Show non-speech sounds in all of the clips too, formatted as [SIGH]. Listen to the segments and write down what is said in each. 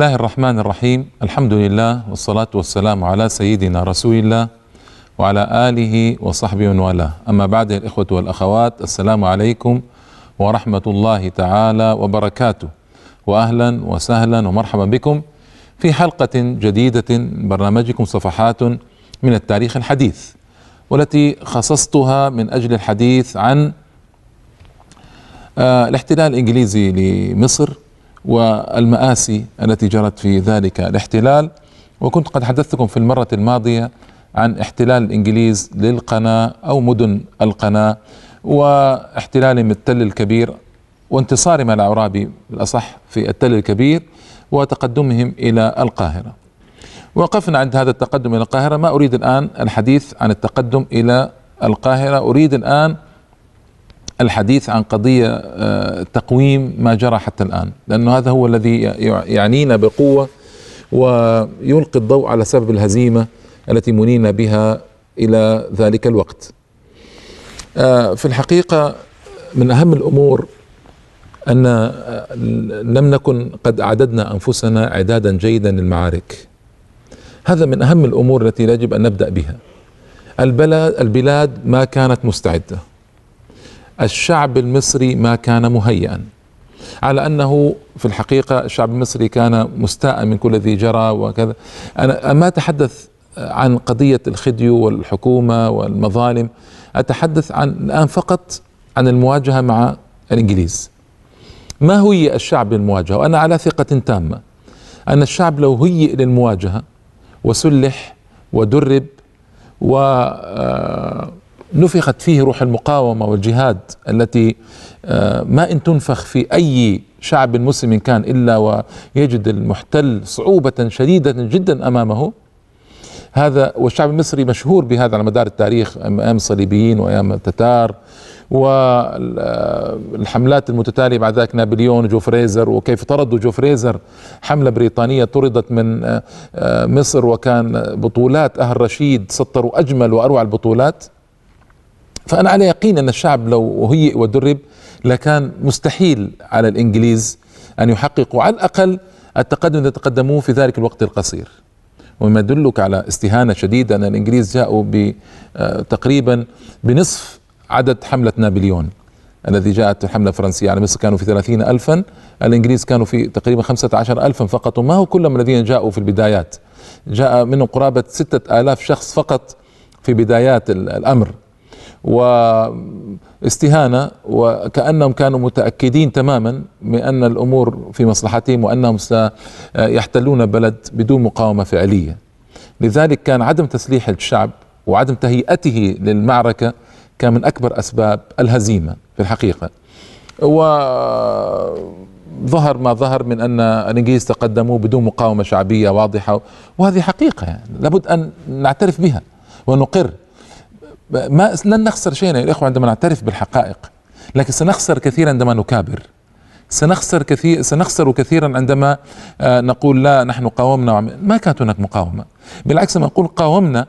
الله الرحمن الرحيم الحمد لله والصلاة والسلام على سيدنا رسول الله وعلى آله وصحبه ومن والاه أما بعد الإخوة والأخوات السلام عليكم ورحمة الله تعالى وبركاته وأهلا وسهلا ومرحبا بكم في حلقة جديدة من برنامجكم صفحات من التاريخ الحديث والتي خصصتها من أجل الحديث عن الاحتلال الإنجليزي لمصر والمآسي التي جرت في ذلك الاحتلال وكنت قد حدثتكم في المرة الماضية عن احتلال الإنجليز للقناة أو مدن القناة واحتلالهم التل الكبير وانتصارهم على العرابي بالأصح في التل الكبير وتقدمهم إلى القاهرة وقفنا عند هذا التقدم إلى القاهرة ما أريد الآن الحديث عن التقدم إلى القاهرة أريد الآن الحديث عن قضية آه، تقويم ما جرى حتى الآن لأنه هذا هو الذي يعنينا بقوة ويلقي الضوء على سبب الهزيمة التي منينا بها إلى ذلك الوقت آه، في الحقيقة من أهم الأمور أن آه، لم نكن قد أعددنا أنفسنا إعدادا جيدا للمعارك هذا من أهم الأمور التي يجب أن نبدأ بها البلد البلاد ما كانت مستعده الشعب المصري ما كان مهيئا على انه في الحقيقه الشعب المصري كان مستاء من كل الذي جرى وكذا انا ما اتحدث عن قضيه الخديو والحكومه والمظالم اتحدث عن الان فقط عن المواجهه مع الانجليز ما هي الشعب للمواجهه وانا على ثقه تامه ان الشعب لو هيئ للمواجهه وسلح ودرب و آه، نفخت فيه روح المقاومه والجهاد التي آه، ما ان تنفخ في اي شعب مسلم كان الا ويجد المحتل صعوبه شديده جدا امامه هذا والشعب المصري مشهور بهذا على مدار التاريخ ايام الصليبيين وايام التتار والحملات المتتالية بعد ذلك نابليون جو فريزر وكيف طردوا جو فريزر حملة بريطانية طردت من آه، آه، مصر وكان بطولات أهل رشيد سطروا أجمل وأروع البطولات فأنا على يقين أن الشعب لو هيئ ودرب لكان مستحيل على الإنجليز أن يحققوا على الأقل التقدم الذي تقدموه في ذلك الوقت القصير وما يدلك على استهانة شديدة أن الإنجليز جاءوا آه، تقريبا بنصف عدد حملة نابليون الذي جاءت الحملة الفرنسية على مصر كانوا في ثلاثين ألفا الإنجليز كانوا في تقريبا خمسة عشر ألفا فقط وما هو كلهم الذين جاءوا في البدايات جاء منهم قرابة ستة آلاف شخص فقط في بدايات الأمر واستهانة وكأنهم كانوا متأكدين تماما من أن الأمور في مصلحتهم وأنهم سيحتلون بلد بدون مقاومة فعلية لذلك كان عدم تسليح الشعب وعدم تهيئته للمعركة كان من أكبر أسباب الهزيمة في الحقيقة و ظهر ما ظهر من أن الإنجليز تقدموا بدون مقاومة شعبية واضحة وهذه حقيقة يعني لابد أن نعترف بها ونقر ما لن نخسر شيئا يا الاخوه عندما نعترف بالحقائق لكن سنخسر كثيرا عندما نكابر سنخسر كثير سنخسر كثيرا عندما آه، نقول لا نحن قاومنا ما كانت هناك مقاومه بالعكس لما نقول قاومنا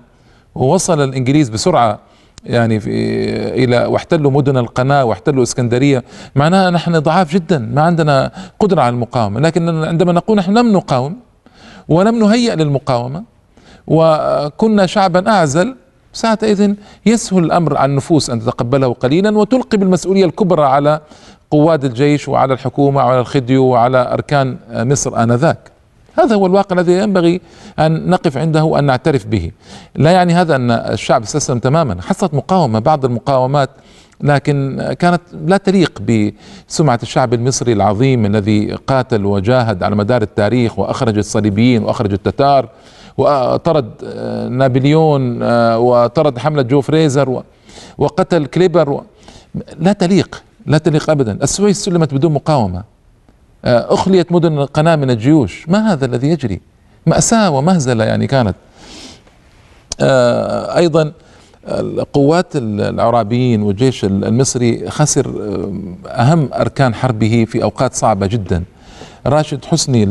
ووصل الانجليز بسرعه يعني في الى واحتلوا مدن القناه واحتلوا اسكندريه معناها نحن ضعاف جدا ما عندنا قدره على المقاومه لكن عندما نقول نحن لم نقاوم ولم نهيئ للمقاومه وكنا شعبا اعزل ساعتئذ يسهل الأمر على النفوس أن تتقبله قليلا وتلقي بالمسؤولية الكبرى على قواد الجيش وعلى الحكومة وعلى الخديو وعلى أركان مصر آنذاك هذا هو الواقع الذي ينبغي أن نقف عنده وأن نعترف به لا يعني هذا أن الشعب استسلم تماما حصلت مقاومة بعض المقاومات لكن كانت لا تليق بسمعة الشعب المصري العظيم الذي قاتل وجاهد على مدار التاريخ وأخرج الصليبيين وأخرج التتار وطرد آه، نابليون آه، وطرد حملة جو فريزر وقتل كليبر لا تليق لا تليق أبدا السويس سلمت بدون مقاومة آه، أخليت مدن القناة من الجيوش ما هذا الذي يجري مأساة ومهزلة يعني كانت أيضا القوات العرابيين والجيش المصري خسر أهم أركان حربه في أوقات صعبة جدا راشد حسني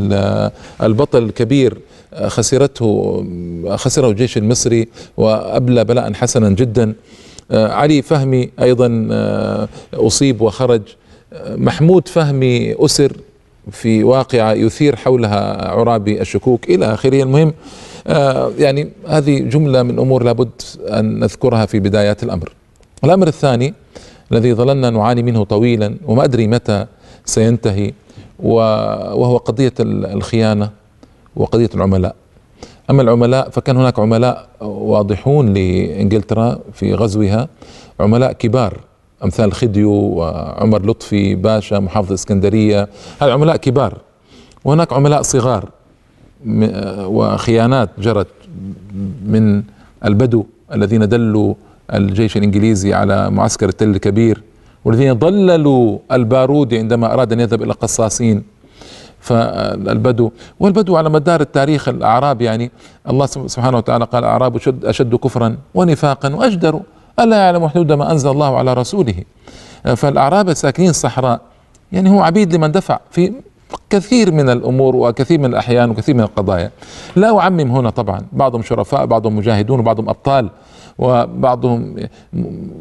البطل الكبير خسرته خسره الجيش المصري وأبلى بلاء حسنا جدا آه، علي فهمي أيضا آه، أصيب وخرج آه، محمود فهمي أسر في واقعة يثير حولها عرابي الشكوك إلى آخره المهم يعني هذه جملة من أمور لابد أن نذكرها في بداية الأمر الأمر الثاني الذي ظللنا نعاني منه طويلا وما أدري متى سينتهي وهو قضية الخيانة وقضية العملاء أما العملاء فكان هناك عملاء واضحون لإنجلترا في غزوها عملاء كبار أمثال خديو وعمر لطفي باشا محافظ الإسكندرية هذا عملاء كبار وهناك عملاء صغار وخيانات جرت من البدو الذين دلوا الجيش الإنجليزي على معسكر التل الكبير والذين ضللوا البارودي عندما أراد أن يذهب إلى قصاصين فالبدو والبدو على مدار التاريخ الأعراب يعني الله سبحانه وتعالى قال الأعراب أشد, كفرا ونفاقا وأجدر ألا يعلم حدود ما أنزل الله على رسوله فالأعراب الساكنين الصحراء يعني هو عبيد لمن دفع في كثير من الامور وكثير من الاحيان وكثير من القضايا. لا اعمم هنا طبعا، بعضهم شرفاء، بعضهم مجاهدون، وبعضهم ابطال، وبعضهم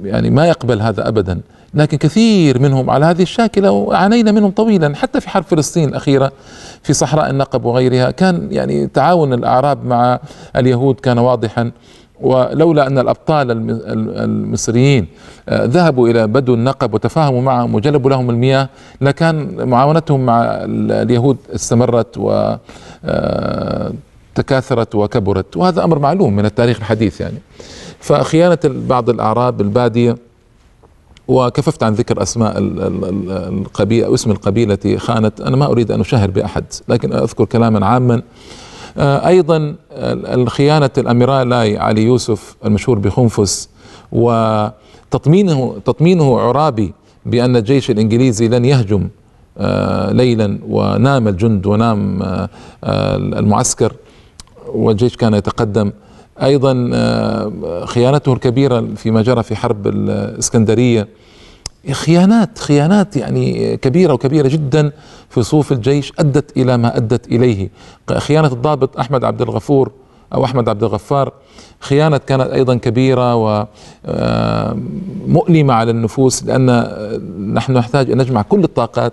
يعني ما يقبل هذا أبدا لكن كثير منهم على هذه الشاكلة وعانينا منهم طويلا حتى في حرب فلسطين الأخيرة في صحراء النقب وغيرها كان يعني تعاون الأعراب مع اليهود كان واضحا ولولا أن الأبطال المصريين آه، ذهبوا إلى بدو النقب وتفاهموا معهم وجلبوا لهم المياه لكان معاونتهم مع اليهود استمرت و آه، تكاثرت وكبرت وهذا أمر معلوم من التاريخ الحديث يعني فخيانة بعض الأعراب البادية وكففت عن ذكر أسماء القبيلة أو اسم القبيلة خانت أنا ما أريد أن أشهر بأحد لكن أذكر كلاما عاما آه، أيضا الخيانة الأميرال لاي علي يوسف المشهور بخنفس وتطمينه تطمينه عرابي بأن الجيش الإنجليزي لن يهجم آه، ليلا ونام الجند ونام آه، المعسكر والجيش كان يتقدم ايضا آه، خيانته الكبيره فيما جرى في حرب الاسكندريه خيانات خيانات يعني كبيره وكبيره جدا في صوف الجيش ادت الى ما ادت اليه خيانه الضابط احمد عبد الغفور او احمد عبد الغفار خيانه كانت ايضا كبيره ومؤلمه آه، على النفوس لان آه، نحن نحتاج ان نجمع كل الطاقات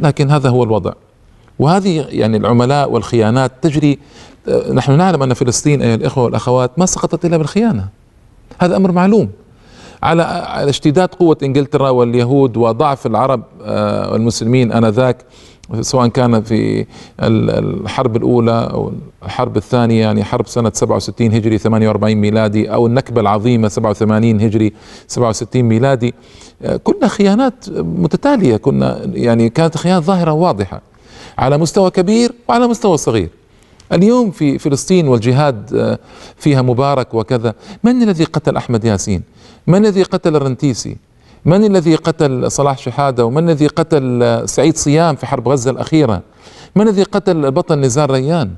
لكن هذا هو الوضع وهذه يعني العملاء والخيانات تجري آه، نحن نعلم أن فلسطين أيها الإخوة والأخوات ما سقطت إلا بالخيانة هذا أمر معلوم على اشتداد قوة إنجلترا واليهود وضعف العرب آه، والمسلمين آنذاك سواء كان في الحرب الأولى أو الحرب الثانية يعني حرب سنة 67 هجري 48 ميلادي أو النكبة العظيمة 87 هجري 67 ميلادي آه، كنا خيانات متتالية كنا يعني كانت خيانات ظاهرة واضحة على مستوى كبير وعلى مستوى صغير اليوم في فلسطين والجهاد آه، فيها مبارك وكذا من الذي قتل أحمد ياسين من الذي قتل الرنتيسي من الذي قتل صلاح شحادة ومن الذي قتل آه، سعيد صيام في حرب غزة الأخيرة من الذي قتل البطل نزار ريان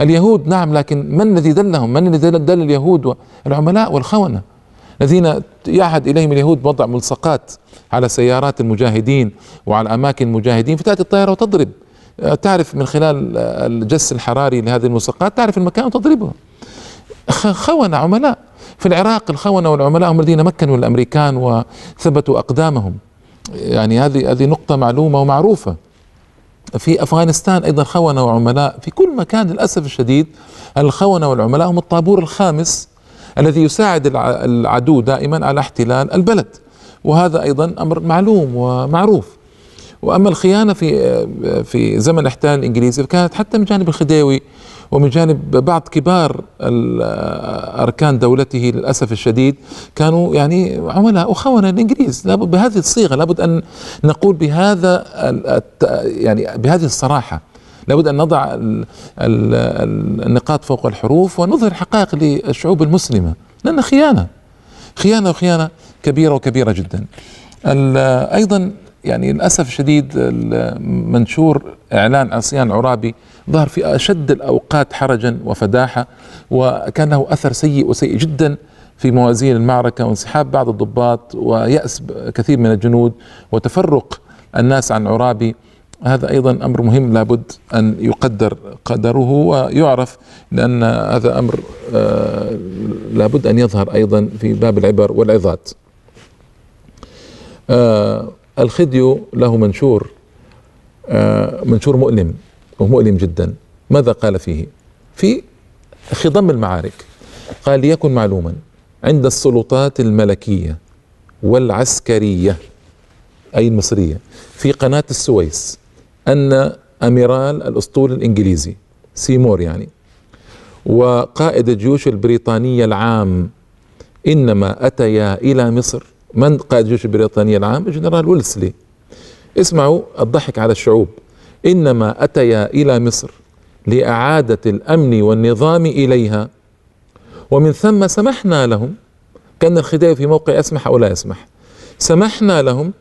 اليهود نعم لكن من الذي دلهم من الذي دل اليهود العملاء والخونة الذين يعهد إليهم اليهود وضع ملصقات على سيارات المجاهدين وعلى أماكن المجاهدين فتأتي الطائرة وتضرب آه، تعرف من خلال آه، الجس الحراري لهذه الملصقات تعرف المكان وتضربها خونة عملاء في العراق الخونة والعملاء هم الذين مكنوا الأمريكان وثبتوا أقدامهم يعني هذه هذه نقطة معلومة ومعروفة في أفغانستان أيضا خونة وعملاء في كل مكان للأسف الشديد الخونة والعملاء هم الطابور الخامس الذي يساعد العدو دائما على احتلال البلد وهذا أيضا أمر معلوم ومعروف واما الخيانه في في زمن الاحتلال الانجليزي كانت حتى من جانب الخديوي ومن جانب بعض كبار اركان دولته للاسف الشديد كانوا يعني عملاء وخونة الانجليز لابد بهذه الصيغه لابد ان نقول بهذا يعني بهذه الصراحه لابد ان نضع النقاط فوق الحروف ونظهر الحقائق للشعوب المسلمه لان خيانه خيانه وخيانه كبيره وكبيره جدا ايضا يعني للاسف الشديد منشور اعلان عصيان عرابي ظهر في اشد الاوقات حرجا وفداحه وكان له اثر سيء وسيء جدا في موازين المعركه وانسحاب بعض الضباط وياس كثير من الجنود وتفرق الناس عن عرابي هذا ايضا امر مهم لابد ان يقدر قدره ويعرف لان هذا امر آه، لابد ان يظهر ايضا في باب العبر والعظات آه، الخديو له منشور آه، منشور مؤلم ومؤلم جدا ماذا قال فيه في خضم المعارك قال ليكن معلوما عند السلطات الملكية والعسكرية أي المصرية في قناة السويس أن أميرال الأسطول الإنجليزي سيمور يعني وقائد الجيوش البريطانية العام إنما أتيا إلى مصر من قائد الجيش البريطاني العام الجنرال ويلسلي اسمعوا الضحك على الشعوب إنما أتيا إلى مصر لإعادة الأمن والنظام إليها ومن ثم سمحنا لهم كان الخداع في موقع يسمح أو لا يسمح سمحنا لهم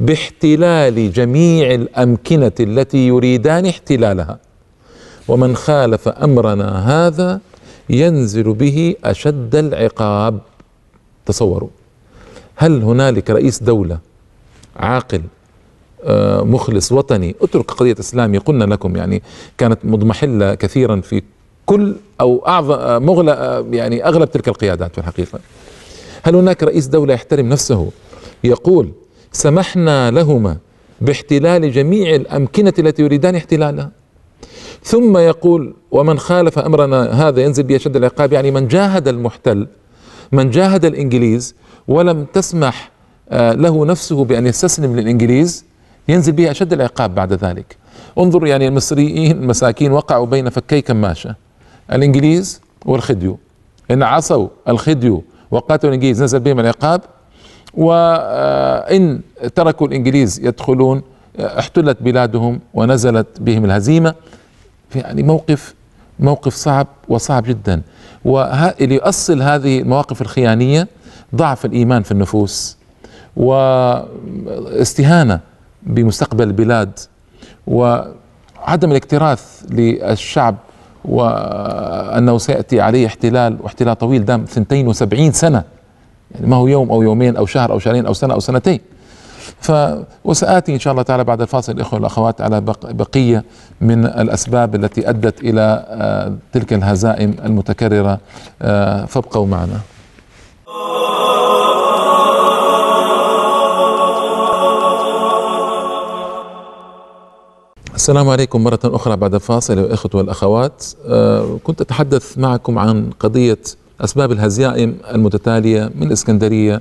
باحتلال جميع الأمكنة التي يريدان احتلالها ومن خالف أمرنا هذا ينزل به أشد العقاب تصوروا هل هنالك رئيس دولة عاقل آه، مخلص وطني اترك قضية اسلامي قلنا لكم يعني كانت مضمحلة كثيرا في كل او اعظم آه، مغلق آه، يعني اغلب تلك القيادات في الحقيقة هل هناك رئيس دولة يحترم نفسه يقول سمحنا لهما باحتلال جميع الامكنة التي يريدان احتلالها ثم يقول ومن خالف امرنا هذا ينزل باشد العقاب يعني من جاهد المحتل من جاهد الانجليز ولم تسمح آه، له نفسه بأن يستسلم للإنجليز ينزل به أشد العقاب بعد ذلك انظر يعني المصريين المساكين وقعوا بين فكي كماشة الإنجليز والخديو إن عصوا الخديو وقاتلوا الإنجليز نزل بهم العقاب وإن آه، تركوا الإنجليز يدخلون آه، احتلت بلادهم ونزلت بهم الهزيمة يعني موقف موقف صعب وصعب جدا وليؤصل هذه المواقف الخيانية ضعف الايمان في النفوس واستهانه بمستقبل البلاد وعدم الاكتراث للشعب وأنه سيأتي عليه احتلال واحتلال طويل دام 72 سنة يعني ما هو يوم أو يومين أو شهر أو شهرين أو سنة أو سنتين ف وسآتي إن شاء الله تعالى بعد الفاصل الإخوة والأخوات على بقية من الأسباب التي أدت إلى آه، تلك الهزائم المتكررة آه، فابقوا معنا السلام عليكم مرة أخرى بعد فاصل يا الإخوة والأخوات أه كنت أتحدث معكم عن قضية أسباب الهزائم المتتالية من الإسكندرية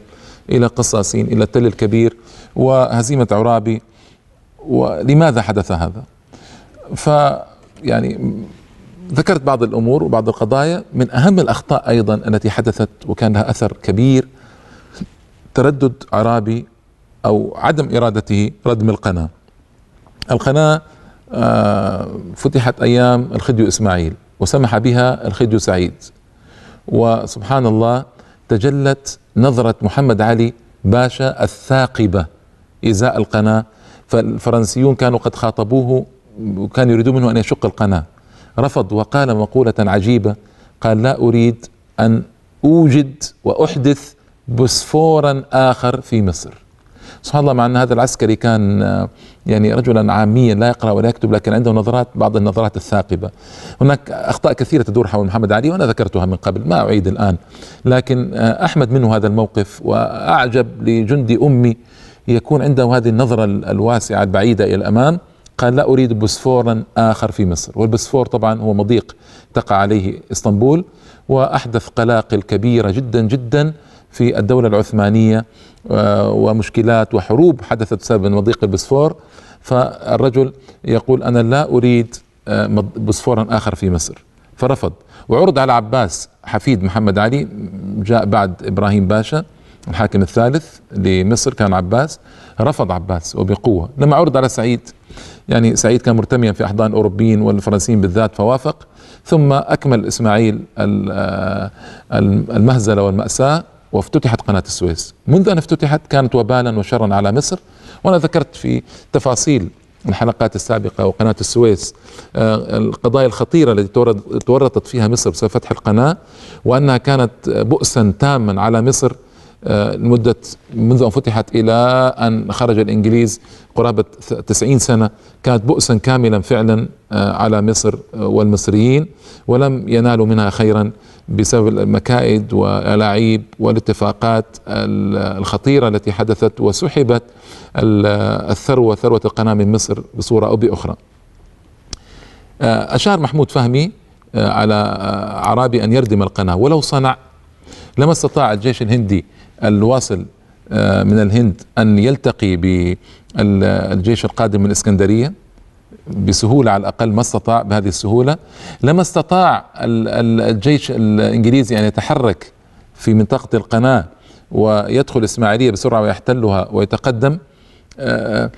إلى قصاصين إلى التل الكبير وهزيمة عرابي ولماذا حدث هذا ف يعني ذكرت بعض الأمور وبعض القضايا من أهم الأخطاء أيضا التي حدثت وكان لها أثر كبير تردد عرابي أو عدم إرادته ردم القناة القناة آه، فتحت أيام الخديو إسماعيل وسمح بها الخديو سعيد وسبحان الله تجلت نظرة محمد علي باشا الثاقبة إزاء القناة فالفرنسيون كانوا قد خاطبوه وكان يريدون منه أن يشق القناة رفض وقال مقولة عجيبة قال لا أريد أن أوجد وأحدث بوسفورا آخر في مصر سبحان الله مع أن هذا العسكري كان آه، يعني رجلا عاميا لا يقرأ ولا يكتب لكن عنده نظرات بعض النظرات الثاقبة هناك أخطاء كثيرة تدور حول محمد علي وأنا ذكرتها من قبل ما أعيد الآن لكن آه، أحمد منه هذا الموقف وأعجب لجندي أمي يكون عنده هذه النظرة الواسعة البعيدة إلى الأمام قال لا أريد بوسفورا آخر في مصر والبوسفور طبعا هو مضيق تقع عليه إسطنبول وأحدث قلاقل كبيرة جدا جدا في الدولة العثمانية آه، ومشكلات وحروب حدثت بسبب مضيق البسفور فالرجل يقول أنا لا أريد آه، بسفورا آخر في مصر فرفض وعرض على عباس حفيد محمد علي جاء بعد إبراهيم باشا الحاكم الثالث لمصر كان عباس رفض عباس وبقوة لما عرض على سعيد يعني سعيد كان مرتميا في أحضان الأوروبيين والفرنسيين بالذات فوافق ثم أكمل إسماعيل آه، المهزلة والمأساة وافتتحت قناة السويس منذ أن افتتحت كانت وبالا وشرا على مصر وأنا ذكرت في تفاصيل الحلقات السابقة وقناة السويس آه، القضايا الخطيرة التي تورطت فيها مصر بسبب فتح القناة وأنها كانت بؤسا تاما على مصر آه، لمدة منذ أن فتحت إلى أن خرج الإنجليز قرابة 90 سنة كانت بؤسا كاملا فعلا آه، على مصر والمصريين ولم ينالوا منها خيرا بسبب المكائد والاعيب والاتفاقات الخطيره التي حدثت وسحبت الثروه ثروه القناه من مصر بصوره او باخرى. آه، اشار محمود فهمي آه، على آه، عرابي ان يردم القناه ولو صنع لما استطاع الجيش الهندي الواصل من الهند ان يلتقي بالجيش القادم من الاسكندريه بسهولة على الأقل ما استطاع بهذه السهولة لما استطاع الجيش الإنجليزي أن يتحرك في منطقة القناة ويدخل إسماعيلية بسرعة ويحتلها ويتقدم آه،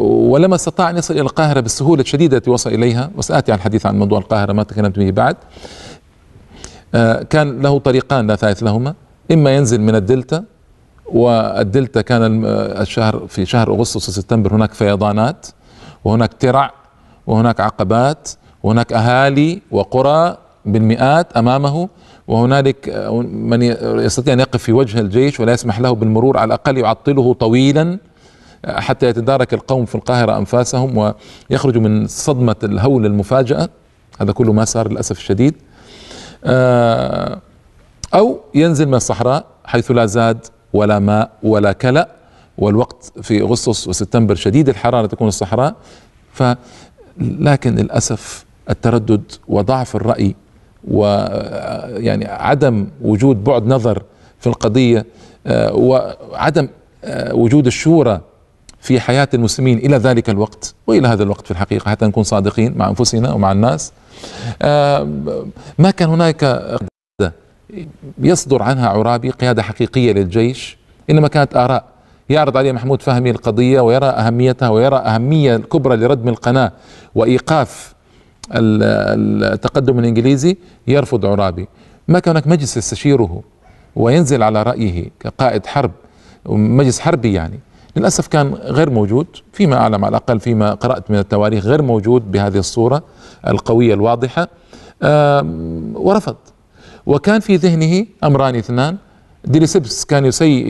ولما استطاع أن يصل إلى القاهرة بالسهولة الشديدة التي وصل إليها وسآتي عن الحديث عن موضوع القاهرة ما تكلمت به بعد آه، كان له طريقان لا ثالث لهما إما ينزل من الدلتا والدلتا كان الشهر في شهر أغسطس وسبتمبر هناك فيضانات وهناك ترع وهناك عقبات وهناك اهالي وقرى بالمئات امامه وهنالك من يستطيع ان يقف في وجه الجيش ولا يسمح له بالمرور على الاقل يعطله طويلا حتى يتدارك القوم في القاهره انفاسهم ويخرجوا من صدمه الهول المفاجاه هذا كله ما صار للاسف الشديد آه، او ينزل من الصحراء حيث لا زاد ولا ماء ولا كلأ والوقت في أغسطس وسبتمبر شديد الحرارة تكون الصحراء ف لكن للأسف التردد وضعف الرأي و يعني عدم وجود بعد نظر في القضية آه، وعدم آه، وجود الشورى في حياة المسلمين إلى ذلك الوقت وإلى هذا الوقت في الحقيقة حتى نكون صادقين مع أنفسنا ومع الناس آه، ما كان هناك قيادة يصدر عنها عرابي قيادة حقيقية للجيش إنما كانت آراء يعرض عليه محمود فهمي القضية ويرى أهميتها ويرى أهمية الكبرى لردم القناة وإيقاف التقدم الإنجليزي يرفض عرابي ما كان هناك مجلس يستشيره وينزل على رأيه كقائد حرب مجلس حربي يعني للأسف كان غير موجود فيما أعلم على الأقل فيما قرأت من التواريخ غير موجود بهذه الصورة القوية الواضحة ورفض وكان في ذهنه أمران اثنان ديليسيبس كان يسي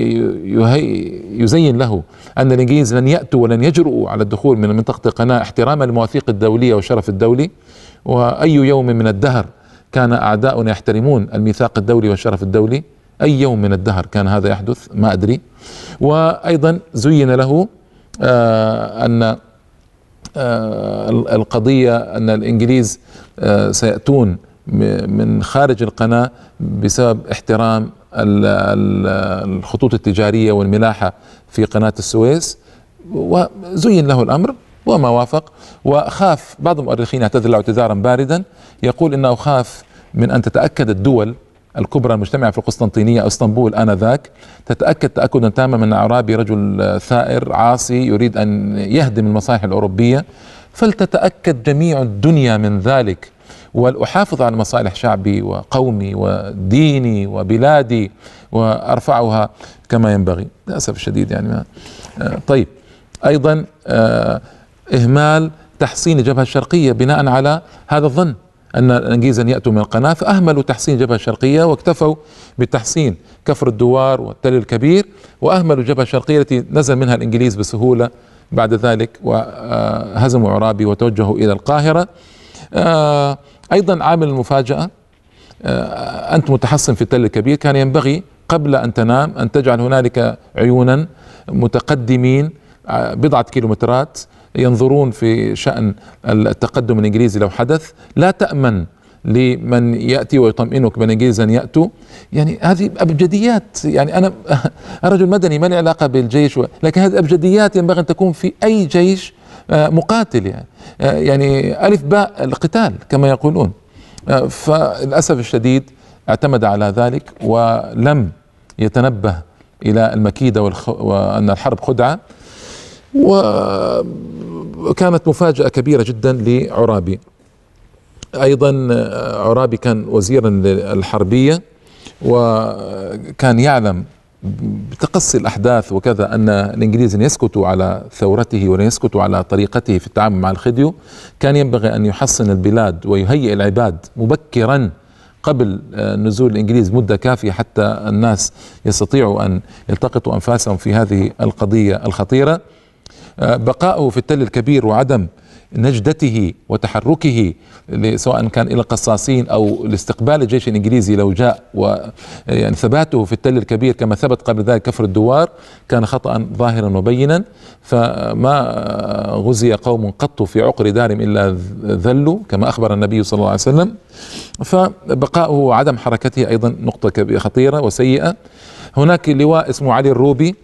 يزين له أن الإنجليز لن يأتوا ولن يجرؤوا على الدخول من منطقة القناة احتراما للمواثيق الدولية والشرف الدولي وأي يوم من الدهر كان أعداؤنا يحترمون الميثاق الدولي والشرف الدولي أي يوم من الدهر كان هذا يحدث ما أدري وأيضا زين له آه أن آه القضية أن الإنجليز آه سيأتون من خارج القناة بسبب احترام الخطوط التجارية والملاحة في قناة السويس وزين له الأمر وما وافق وخاف بعض المؤرخين اعتذر اعتذارا باردا يقول انه خاف من ان تتاكد الدول الكبرى المجتمعة في القسطنطينية أو اسطنبول آنذاك تتأكد تأكدا تاما من أعرابي رجل ثائر عاصي يريد أن يهدم المصالح الأوروبية فلتتأكد جميع الدنيا من ذلك وأحافظ على مصالح شعبي وقومي وديني وبلادي وأرفعها كما ينبغي للأسف الشديد يعني ما آه، طيب أيضا آه، إهمال تحصين الجبهة الشرقية بناء على هذا الظن أن الإنجليز أن يأتوا من القناة فأهملوا تحصين الجبهة الشرقية واكتفوا بتحسين كفر الدوار والتل الكبير وأهملوا الجبهة الشرقية التي نزل منها الإنجليز بسهولة بعد ذلك وهزموا عرابي وتوجهوا إلى القاهرة آه، ايضا عامل المفاجاه آه، انت متحصن في التل الكبير كان ينبغي قبل ان تنام ان تجعل هنالك عيونا متقدمين آه، بضعه كيلومترات ينظرون في شان التقدم الانجليزي لو حدث لا تامن لمن ياتي ويطمئنك بالانجليزي ان ياتوا يعني هذه ابجديات يعني انا [LAUGHS] رجل مدني ما لي علاقه بالجيش لكن هذه ابجديات ينبغي ان تكون في اي جيش آه، مقاتل يعني آه، يعني ألف باء القتال كما يقولون آه، فللأسف الشديد اعتمد على ذلك ولم يتنبه إلى المكيدة وأن الحرب خدعة وكانت مفاجأة كبيرة جدا لعرابي أيضا عرابي كان وزيرا للحربية وكان يعلم بتقصي الأحداث وكذا أن الإنجليز أن يسكتوا على ثورته وأن يسكتوا على طريقته في التعامل مع الخديو كان ينبغي أن يحصن البلاد ويهيئ العباد مبكرا قبل آه، نزول الإنجليز مدة كافية حتى الناس يستطيعوا أن يلتقطوا أنفاسهم في هذه القضية الخطيرة آه، بقاؤه في التل الكبير وعدم نجدته وتحركه سواء كان الى القصاصين او لاستقبال الجيش الانجليزي لو جاء ويعني ثباته في التل الكبير كما ثبت قبل ذلك كفر الدوار كان خطا ظاهرا وبينا فما غزي قوم قط في عقر دارهم الا ذلوا كما اخبر النبي صلى الله عليه وسلم فبقاؤه وعدم حركته ايضا نقطه خطيره وسيئه هناك لواء اسمه علي الروبي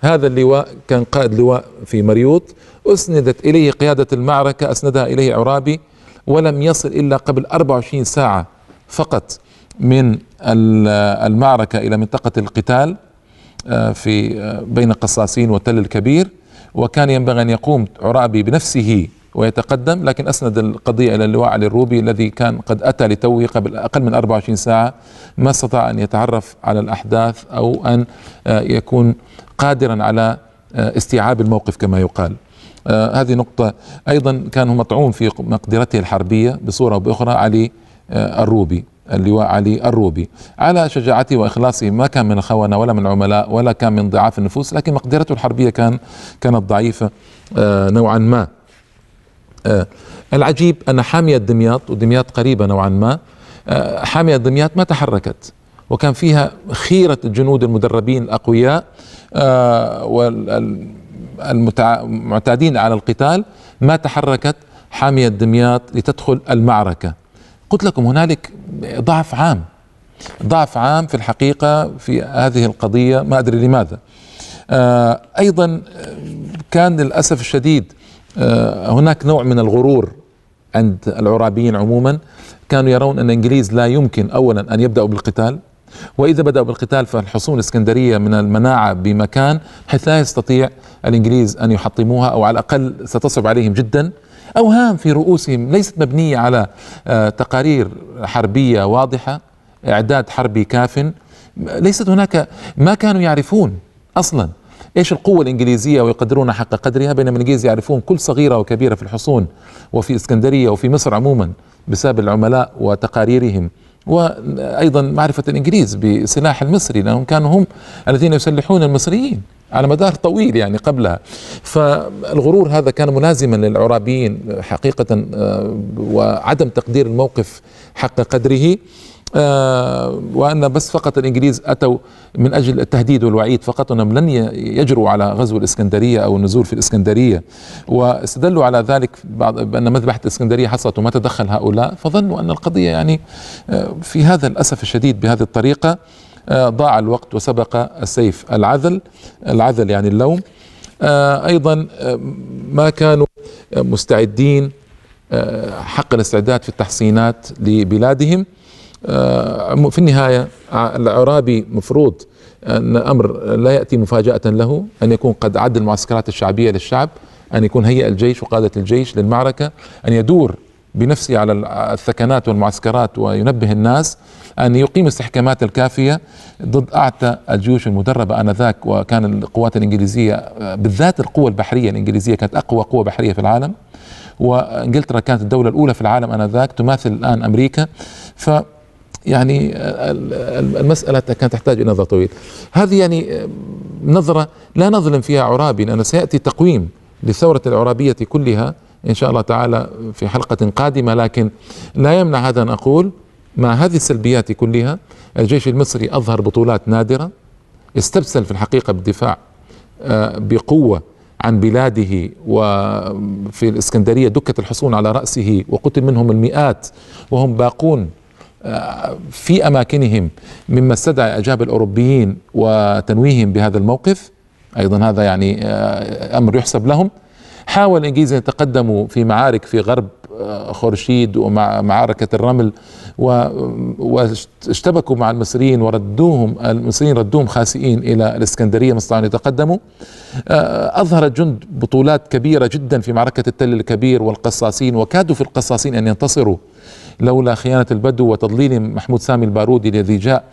هذا اللواء كان قائد لواء في مريوط أسندت إليه قيادة المعركة أسندها إليه عرابي ولم يصل إلا قبل 24 ساعة فقط من المعركة إلى منطقة القتال آه، في آه، بين قصاصين وتل الكبير وكان ينبغي أن يقوم عرابي بنفسه ويتقدم لكن أسند القضية إلى اللواء علي الروبي الذي كان قد أتى لتوه قبل أقل من 24 ساعة ما استطاع أن يتعرف على الأحداث أو أن آه، يكون قادرا على استيعاب الموقف كما يقال آه هذه نقطة أيضا كان مطعون في مقدرته الحربية بصورة أو بأخرى علي آه الروبي اللواء علي الروبي على شجاعته واخلاصه ما كان من الخونه ولا من العملاء ولا كان من ضعاف النفوس لكن مقدرته الحربيه كان كانت ضعيفه آه نوعا ما آه العجيب ان حاميه دمياط ودمياط قريبه نوعا ما آه حاميه دمياط ما تحركت وكان فيها خيره الجنود المدربين الاقوياء آه، وال المعتادين على القتال ما تحركت حامية دمياط لتدخل المعركة قلت لكم هنالك ضعف عام ضعف عام في الحقيقة في هذه القضية ما أدري لماذا آه، أيضا آه، كان للأسف الشديد آه، هناك نوع من الغرور عند العرابيين عموما كانوا يرون أن الإنجليز لا يمكن أولا أن يبدأوا بالقتال وإذا بدأوا بالقتال فالحصون الإسكندرية من المناعة بمكان حيث لا يستطيع الإنجليز أن يحطموها أو على الأقل ستصعب عليهم جدا أوهام في رؤوسهم ليست مبنية على آه، تقارير حربية واضحة إعداد حربي كاف ليست هناك ما كانوا يعرفون أصلا ايش القوة الانجليزية ويقدرون حق قدرها بينما الانجليز يعرفون كل صغيرة وكبيرة في الحصون وفي اسكندرية وفي مصر عموما بسبب العملاء وتقاريرهم وايضا معرفه الانجليز بسلاح المصري لانهم كانوا هم الذين يسلحون المصريين على مدار طويل يعني قبلها فالغرور هذا كان ملازما للعرابيين حقيقه آه، وعدم تقدير الموقف حق قدره آه، وأن بس فقط الإنجليز أتوا من أجل التهديد والوعيد فقط أنهم لن يجروا على غزو الإسكندرية أو النزول في الإسكندرية واستدلوا على ذلك بعض بأن مذبحة الإسكندرية حصلت وما تدخل هؤلاء فظنوا أن القضية يعني آه، في هذا الأسف الشديد بهذه الطريقة آه، ضاع الوقت وسبق السيف العذل العذل يعني اللوم أيضا ما كانوا مستعدين حق الاستعداد في التحصينات لبلادهم آه، في النهاية آه، العرابي مفروض أن أمر لا يأتي مفاجأة له أن يكون قد عد المعسكرات الشعبية للشعب أن يكون هيئ الجيش وقادة الجيش للمعركة أن يدور بنفسه على الثكنات والمعسكرات وينبه الناس أن يقيم استحكامات الكافية ضد أعتى الجيوش المدربة آنذاك وكان القوات الإنجليزية آه، بالذات القوة البحرية الإنجليزية كانت أقوى قوة بحرية في العالم وإنجلترا كانت الدولة الأولى في العالم آنذاك تماثل الآن أمريكا ف يعني المسألة كانت تحتاج إلى نظر طويل هذه يعني نظرة لا نظلم فيها عرابي لأن سيأتي تقويم لثورة العرابية كلها إن شاء الله تعالى في حلقة قادمة لكن لا يمنع هذا أن أقول مع هذه السلبيات كلها الجيش المصري أظهر بطولات نادرة استبسل في الحقيقة بالدفاع آه، بقوة عن بلاده وفي الإسكندرية دكت الحصون على رأسه وقتل منهم المئات وهم باقون آه، في اماكنهم مما استدعى اجاب الاوروبيين وتنويههم بهذا الموقف ايضا هذا يعني آه، امر يحسب لهم حاول الانجليز ان يتقدموا في معارك في غرب آه، خورشيد ومع معركة الرمل واشتبكوا مع المصريين وردوهم المصريين ردوهم خاسئين إلى الإسكندرية ما استطاعوا أن يتقدموا أظهر جند بطولات كبيرة جدا في معركة التل الكبير والقصاصين وكادوا في القصاصين أن ينتصروا لولا خيانة البدو وتضليل محمود سامي البارودي الذي جاء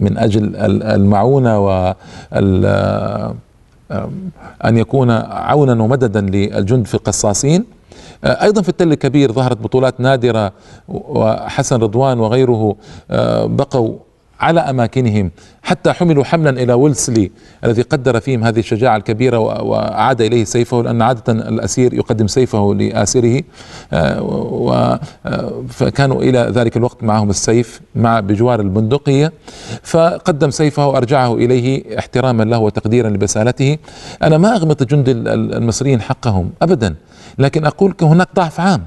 من أجل المعونة و أن يكون عونا ومددا للجند في القصاصين آه، ايضا في التل الكبير ظهرت بطولات نادره وحسن رضوان وغيره آه، بقوا على أماكنهم حتى حملوا حملا إلى ويلسلي الذي قدر فيهم هذه الشجاعة الكبيرة وأعاد إليه سيفه لأن عادة الأسير يقدم سيفه لآسره آه، آه، فكانوا إلى ذلك الوقت معهم السيف مع بجوار البندقية فقدم سيفه وأرجعه إليه احتراما له وتقديرا لبسالته أنا ما أغمط جند المصريين حقهم أبدا لكن أقول هناك ضعف عام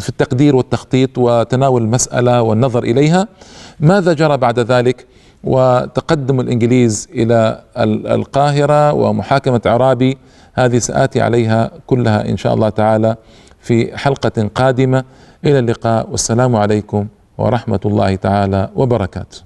في التقدير والتخطيط وتناول المسألة والنظر إليها ماذا جرى بعد ذلك وتقدم الانجليز الى القاهره ومحاكمه عرابي هذه ساتي عليها كلها ان شاء الله تعالى في حلقه قادمه الى اللقاء والسلام عليكم ورحمه الله تعالى وبركاته